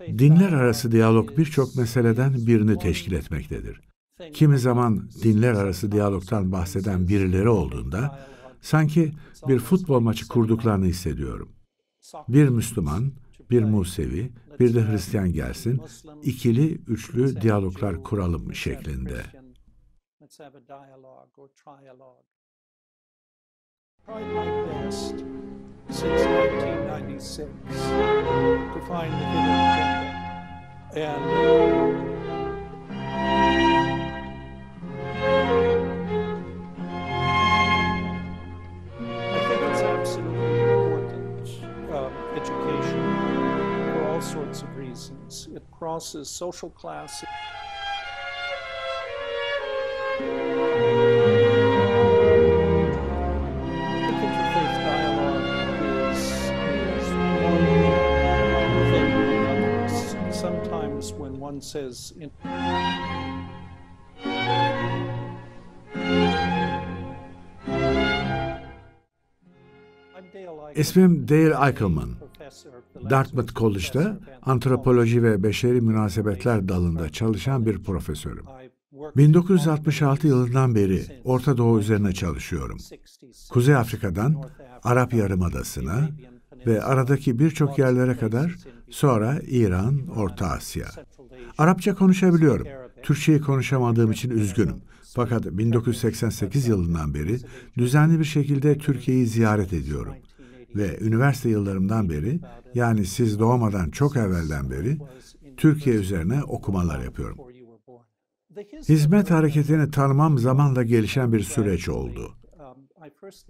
Dinler arası diyalog birçok meseleden birini teşkil etmektedir. Kimi zaman dinler arası diyalogtan bahseden birileri olduğunda sanki bir futbol maçı kurduklarını hissediyorum. Bir Müslüman, bir Musevi, bir de Hristiyan gelsin, ikili, üçlü diyaloglar kuralım şeklinde. like best since 1996. And uh, I think it's absolutely important, um, education, for all sorts of reasons. It crosses social classes. says in İsmim Dale Eichelman. Dartmouth College'da antropoloji ve beşeri münasebetler dalında çalışan bir profesörüm. 1966 yılından beri Orta Doğu üzerine çalışıyorum. Kuzey Afrika'dan Arap Yarımadası'na, ve aradaki birçok yerlere kadar sonra İran, Orta Asya. Arapça konuşabiliyorum. Türkçeyi konuşamadığım için üzgünüm. Fakat 1988 yılından beri düzenli bir şekilde Türkiye'yi ziyaret ediyorum. Ve üniversite yıllarımdan beri, yani siz doğmadan çok evvelden beri Türkiye üzerine okumalar yapıyorum. Hizmet hareketini tanımam zamanla gelişen bir süreç oldu.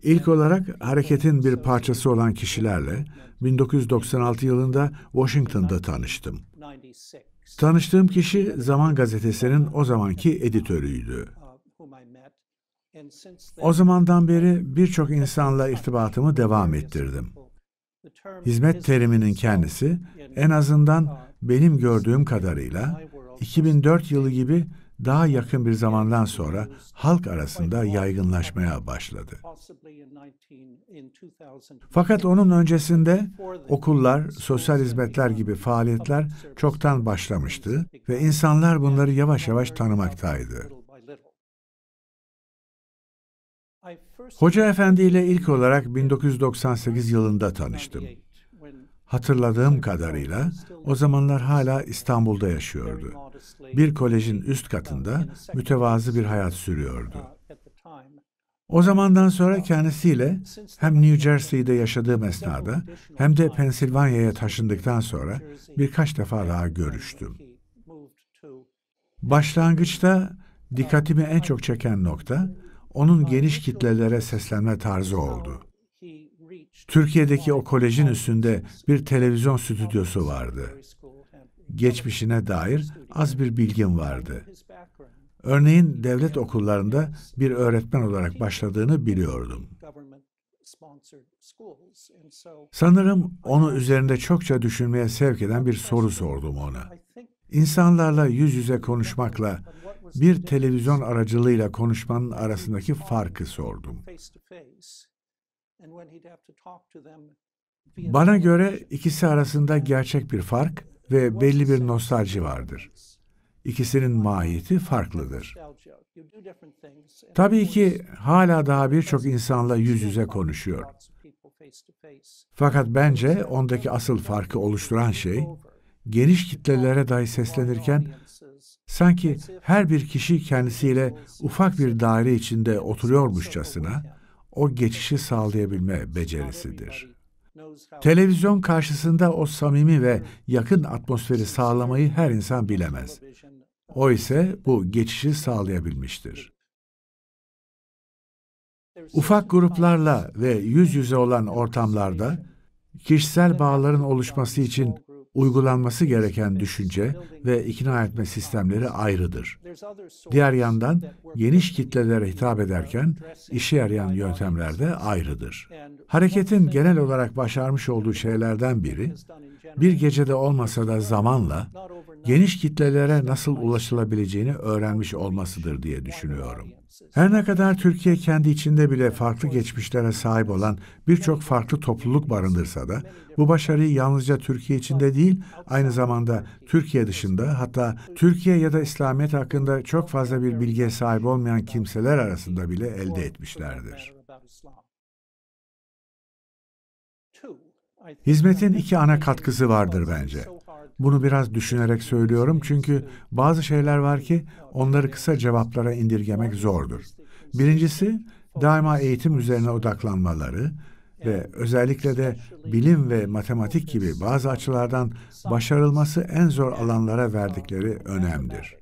İlk olarak hareketin bir parçası olan kişilerle 1996 yılında Washington'da tanıştım. Tanıştığım kişi Zaman Gazetesi'nin o zamanki editörüydü. O zamandan beri birçok insanla irtibatımı devam ettirdim. Hizmet teriminin kendisi en azından benim gördüğüm kadarıyla 2004 yılı gibi daha yakın bir zamandan sonra halk arasında yaygınlaşmaya başladı. Fakat onun öncesinde okullar, sosyal hizmetler gibi faaliyetler çoktan başlamıştı ve insanlar bunları yavaş yavaş tanımaktaydı. Hoca Efendi ile ilk olarak 1998 yılında tanıştım. Hatırladığım kadarıyla o zamanlar hala İstanbul'da yaşıyordu. Bir kolejin üst katında mütevazı bir hayat sürüyordu. O zamandan sonra kendisiyle hem New Jersey'de yaşadığım esnada hem de Pensilvanya'ya taşındıktan sonra birkaç defa daha görüştüm. Başlangıçta dikkatimi en çok çeken nokta onun geniş kitlelere seslenme tarzı oldu. Türkiye'deki o kolejin üstünde bir televizyon stüdyosu vardı. Geçmişine dair az bir bilgim vardı. Örneğin devlet okullarında bir öğretmen olarak başladığını biliyordum. Sanırım onu üzerinde çokça düşünmeye sevk eden bir soru sordum ona. İnsanlarla yüz yüze konuşmakla bir televizyon aracılığıyla konuşmanın arasındaki farkı sordum. Bana göre ikisi arasında gerçek bir fark ve belli bir nostalji vardır. İkisinin mahiyeti farklıdır. Tabii ki hala daha birçok insanla yüz yüze konuşuyor. Fakat bence ondaki asıl farkı oluşturan şey, geniş kitlelere dahi seslenirken sanki her bir kişi kendisiyle ufak bir daire içinde oturuyormuşçasına o geçişi sağlayabilme becerisidir. Televizyon karşısında o samimi ve yakın atmosferi sağlamayı her insan bilemez. O ise bu geçişi sağlayabilmiştir. Ufak gruplarla ve yüz yüze olan ortamlarda kişisel bağların oluşması için uygulanması gereken düşünce ve ikna etme sistemleri ayrıdır. Diğer yandan geniş kitlelere hitap ederken işe yarayan yöntemler de ayrıdır. Hareketin genel olarak başarmış olduğu şeylerden biri, bir gecede olmasa da zamanla geniş kitlelere nasıl ulaşılabileceğini öğrenmiş olmasıdır diye düşünüyorum. Her ne kadar Türkiye kendi içinde bile farklı geçmişlere sahip olan birçok farklı topluluk barındırsa da bu başarıyı yalnızca Türkiye içinde değil aynı zamanda Türkiye dışında hatta Türkiye ya da İslamiyet hakkında çok fazla bir bilgiye sahip olmayan kimseler arasında bile elde etmişlerdir. Hizmetin iki ana katkısı vardır bence. Bunu biraz düşünerek söylüyorum çünkü bazı şeyler var ki onları kısa cevaplara indirgemek zordur. Birincisi daima eğitim üzerine odaklanmaları ve özellikle de bilim ve matematik gibi bazı açılardan başarılması en zor alanlara verdikleri önemdir.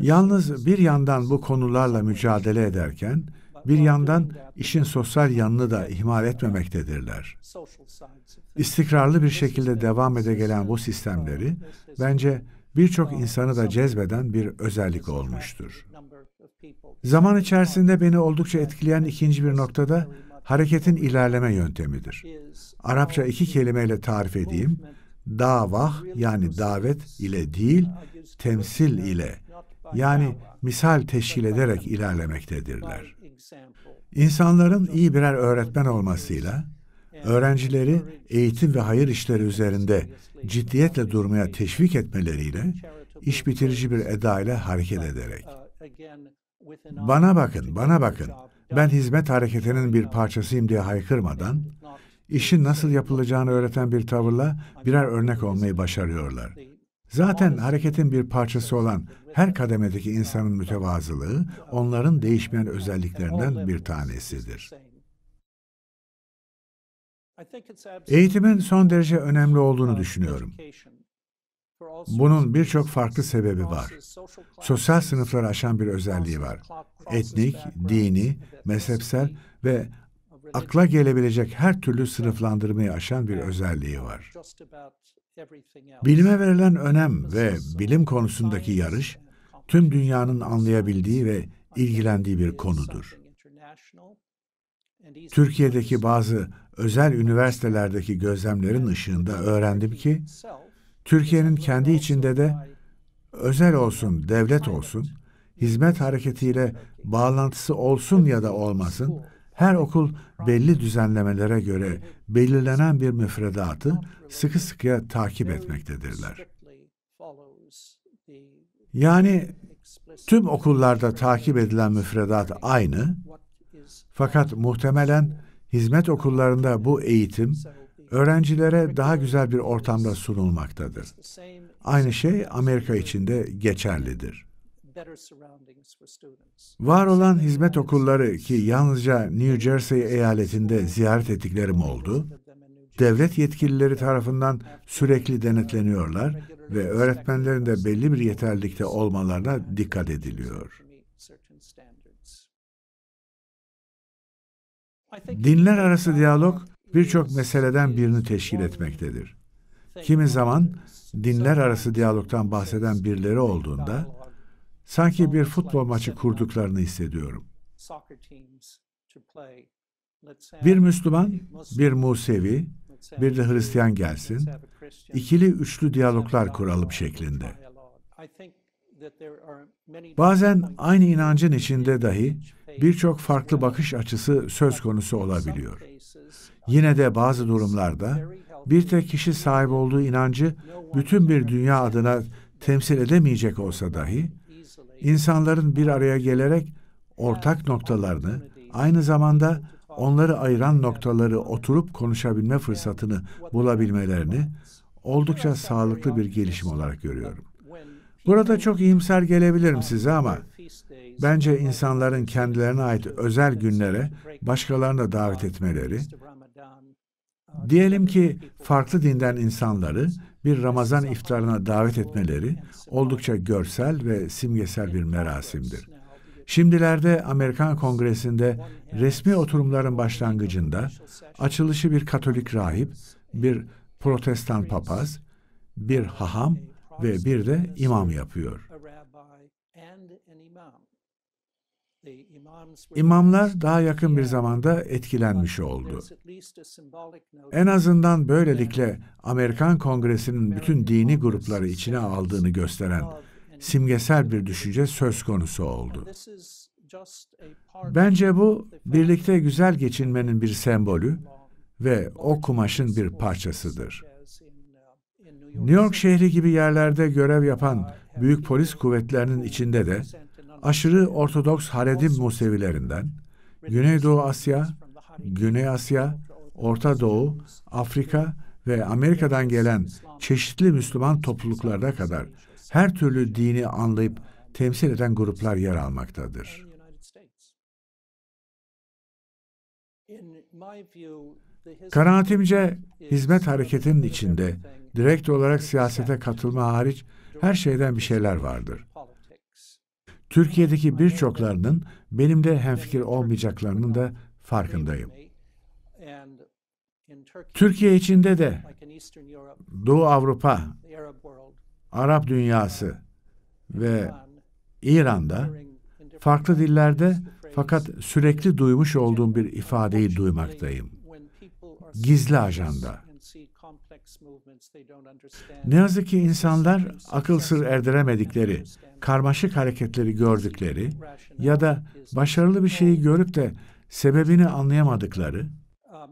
Yalnız bir yandan bu konularla mücadele ederken bir yandan işin sosyal yanını da ihmal etmemektedirler. İstikrarlı bir şekilde devam ede gelen bu sistemleri bence birçok insanı da cezbeden bir özellik olmuştur. Zaman içerisinde beni oldukça etkileyen ikinci bir noktada hareketin ilerleme yöntemidir. Arapça iki kelimeyle tarif edeyim. Davah yani davet ile değil, temsil ile yani misal teşkil ederek ilerlemektedirler. İnsanların iyi birer öğretmen olmasıyla öğrencileri eğitim ve hayır işleri üzerinde ciddiyetle durmaya teşvik etmeleriyle iş bitirici bir edayla hareket ederek. Bana bakın, bana bakın. Ben hizmet hareketinin bir parçasıyım diye haykırmadan işin nasıl yapılacağını öğreten bir tavırla birer örnek olmayı başarıyorlar. Zaten hareketin bir parçası olan her kademedeki insanın mütevazılığı onların değişmeyen özelliklerinden bir tanesidir. Eğitimin son derece önemli olduğunu düşünüyorum. Bunun birçok farklı sebebi var. Sosyal sınıfları aşan bir özelliği var. Etnik, dini, mezhepsel ve akla gelebilecek her türlü sınıflandırmayı aşan bir özelliği var. Bilime verilen önem ve bilim konusundaki yarış tüm dünyanın anlayabildiği ve ilgilendiği bir konudur. Türkiye'deki bazı özel üniversitelerdeki gözlemlerin ışığında öğrendim ki Türkiye'nin kendi içinde de özel olsun, devlet olsun, hizmet hareketiyle bağlantısı olsun ya da olmasın, her okul belli düzenlemelere göre belirlenen bir müfredatı sıkı sıkıya takip etmektedirler. Yani tüm okullarda takip edilen müfredat aynı fakat muhtemelen hizmet okullarında bu eğitim öğrencilere daha güzel bir ortamda sunulmaktadır. Aynı şey Amerika için de geçerlidir. Var olan hizmet okulları ki yalnızca New Jersey eyaletinde ziyaret ettiklerim oldu, devlet yetkilileri tarafından sürekli denetleniyorlar ve öğretmenlerin de belli bir yeterlilikte olmalarına dikkat ediliyor. Dinler arası diyalog birçok meseleden birini teşkil etmektedir. Kimi zaman dinler arası diyalogtan bahseden birileri olduğunda Sanki bir futbol maçı kurduklarını hissediyorum. Bir Müslüman, bir Musevi, bir de Hristiyan gelsin, ikili üçlü diyaloglar kuralım şeklinde. Bazen aynı inancın içinde dahi birçok farklı bakış açısı söz konusu olabiliyor. Yine de bazı durumlarda bir tek kişi sahip olduğu inancı bütün bir dünya adına temsil edemeyecek olsa dahi İnsanların bir araya gelerek ortak noktalarını, şey. aynı zamanda onları ayıran noktaları oturup konuşabilme fırsatını bulabilmelerini oldukça sağlıklı bir gelişim olarak görüyorum. Burada çok iyimser gelebilirim size ama bence insanların kendilerine ait özel günlere başkalarını da davet etmeleri Diyelim ki farklı dinden insanları bir Ramazan iftarına davet etmeleri oldukça görsel ve simgesel bir merasimdir. Şimdilerde Amerikan Kongresi'nde resmi oturumların başlangıcında açılışı bir Katolik rahip, bir Protestan papaz, bir haham ve bir de imam yapıyor. İmamlar daha yakın bir zamanda etkilenmiş oldu. En azından böylelikle Amerikan Kongresi'nin bütün dini grupları içine aldığını gösteren simgesel bir düşünce söz konusu oldu. Bence bu birlikte güzel geçinmenin bir sembolü ve o kumaşın bir parçasıdır. New York şehri gibi yerlerde görev yapan büyük polis kuvvetlerinin içinde de aşırı Ortodoks Haredim Musevilerinden, Güneydoğu Asya, Güney Asya, Orta Doğu, Afrika ve Amerika'dan gelen çeşitli Müslüman topluluklarda kadar her türlü dini anlayıp temsil eden gruplar yer almaktadır. Kanaatimce hizmet hareketinin içinde direkt olarak siyasete katılma hariç her şeyden bir şeyler vardır. Türkiye'deki birçoklarının benimle hemfikir olmayacaklarının da farkındayım. Türkiye içinde de Doğu Avrupa, Arap dünyası ve İran'da farklı dillerde fakat sürekli duymuş olduğum bir ifadeyi duymaktayım. Gizli ajanda. Ne yazık ki insanlar akıl sır erdiremedikleri, karmaşık hareketleri gördükleri ya da başarılı bir şeyi görüp de sebebini anlayamadıkları um,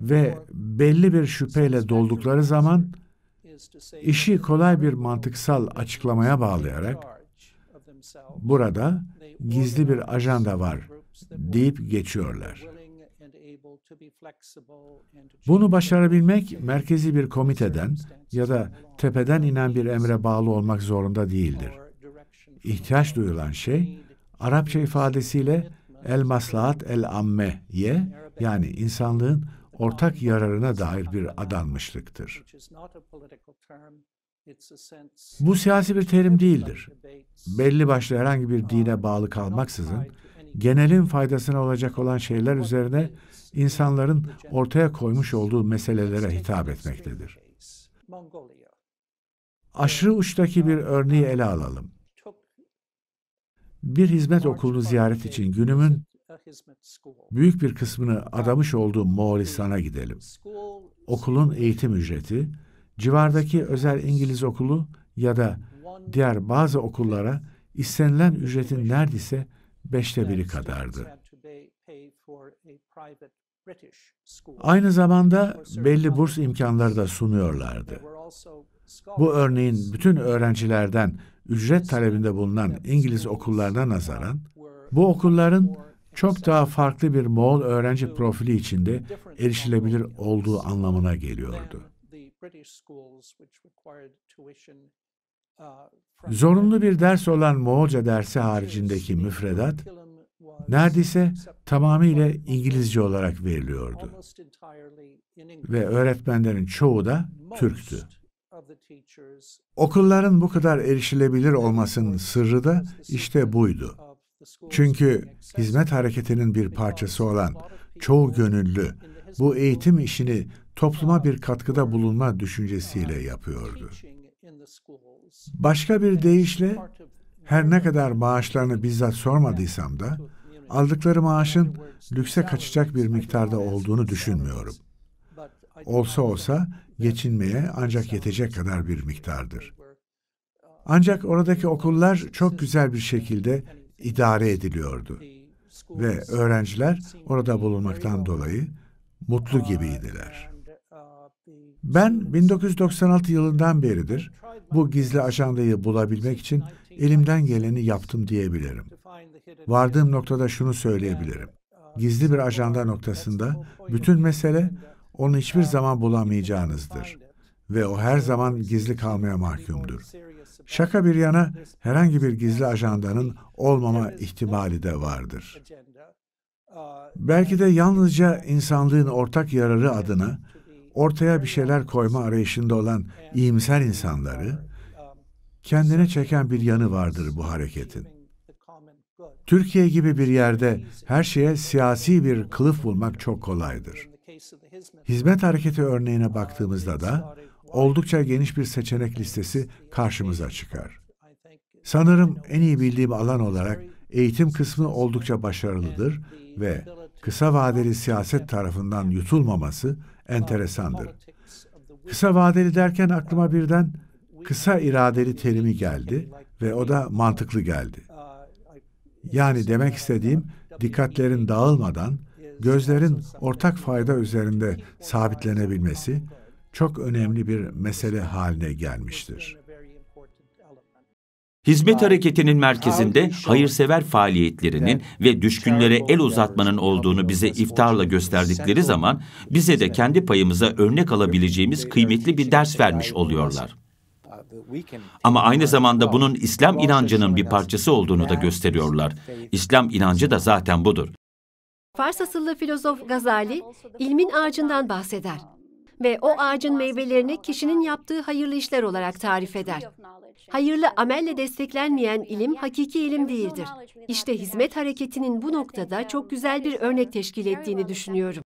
ve belli bir şüpheyle doldukları zaman işi kolay bir mantıksal açıklamaya bağlayarak burada gizli bir ajanda var deyip geçiyorlar. Bunu başarabilmek merkezi bir komiteden ya da tepeden inen bir emre bağlı olmak zorunda değildir. İhtiyaç duyulan şey Arapça ifadesiyle el maslahat el amme ye, yani insanlığın ortak yararına dair bir adanmışlıktır. Bu siyasi bir terim değildir. Belli başlı herhangi bir dine bağlı kalmaksızın genelin faydasına olacak olan şeyler üzerine insanların ortaya koymuş olduğu meselelere hitap etmektedir. Aşırı uçtaki bir örneği ele alalım. Bir hizmet okulunu ziyaret için günümün büyük bir kısmını adamış olduğum Moğolistan'a gidelim. Okulun eğitim ücreti, civardaki özel İngiliz okulu ya da diğer bazı okullara istenilen ücretin neredeyse beşte biri kadardı. Aynı zamanda belli burs imkanları da sunuyorlardı. Bu örneğin bütün öğrencilerden ücret talebinde bulunan İngiliz okullarına nazaran uh, bu okulların çok daha farklı bir Moğol öğrenci profili içinde erişilebilir olduğu anlamına geliyordu. Uh, Zorunlu bir ders olan Moğolca dersi haricindeki müfredat neredeyse tamamıyla İngilizce olarak veriliyordu. Ve öğretmenlerin çoğu da Türktü. Okulların bu kadar erişilebilir olmasının sırrı da işte buydu. Çünkü hizmet hareketinin bir parçası olan çoğu gönüllü bu eğitim işini topluma bir katkıda bulunma düşüncesiyle yapıyordu. Başka bir deyişle her ne kadar maaşlarını bizzat sormadıysam da aldıkları maaşın lükse kaçacak bir miktarda olduğunu düşünmüyorum. Olsa olsa geçinmeye ancak yetecek kadar bir miktardır. Ancak oradaki okullar çok güzel bir şekilde idare ediliyordu ve öğrenciler orada bulunmaktan dolayı mutlu gibiydiler. Ben 1996 yılından beridir bu gizli ajandayı bulabilmek için elimden geleni yaptım diyebilirim. Vardığım noktada şunu söyleyebilirim. Gizli bir ajanda noktasında bütün mesele onu hiçbir zaman bulamayacağınızdır ve o her zaman gizli kalmaya mahkumdur. Şaka bir yana herhangi bir gizli ajandanın olmama ihtimali de vardır. Belki de yalnızca insanlığın ortak yararı adına ortaya bir şeyler koyma arayışında olan iyimser insanları kendine çeken bir yanı vardır bu hareketin. Türkiye gibi bir yerde her şeye siyasi bir kılıf bulmak çok kolaydır. Hizmet hareketi örneğine baktığımızda da oldukça geniş bir seçenek listesi karşımıza çıkar. Sanırım en iyi bildiğim alan olarak eğitim kısmı oldukça başarılıdır ve kısa vadeli siyaset tarafından yutulmaması enteresandır. Kısa vadeli derken aklıma birden kısa iradeli terimi geldi ve o da mantıklı geldi. Yani demek istediğim dikkatlerin dağılmadan gözlerin ortak fayda üzerinde sabitlenebilmesi çok önemli bir mesele haline gelmiştir. Hizmet hareketinin merkezinde hayırsever faaliyetlerinin ve düşkünlere el uzatmanın olduğunu bize iftarla gösterdikleri zaman bize de kendi payımıza örnek alabileceğimiz kıymetli bir ders vermiş şey oluyorlar. Ama aynı zamanda bunun İslam inancının bir parçası olduğunu da gösteriyorlar. İslam inancı da zaten budur. Fars asıllı filozof Gazali, ilmin ağacından bahseder ve o ağacın meyvelerini kişinin yaptığı hayırlı işler olarak tarif eder. Hayırlı amelle desteklenmeyen ilim hakiki ilim değildir. İşte hizmet hareketinin bu noktada çok güzel bir örnek teşkil ettiğini düşünüyorum.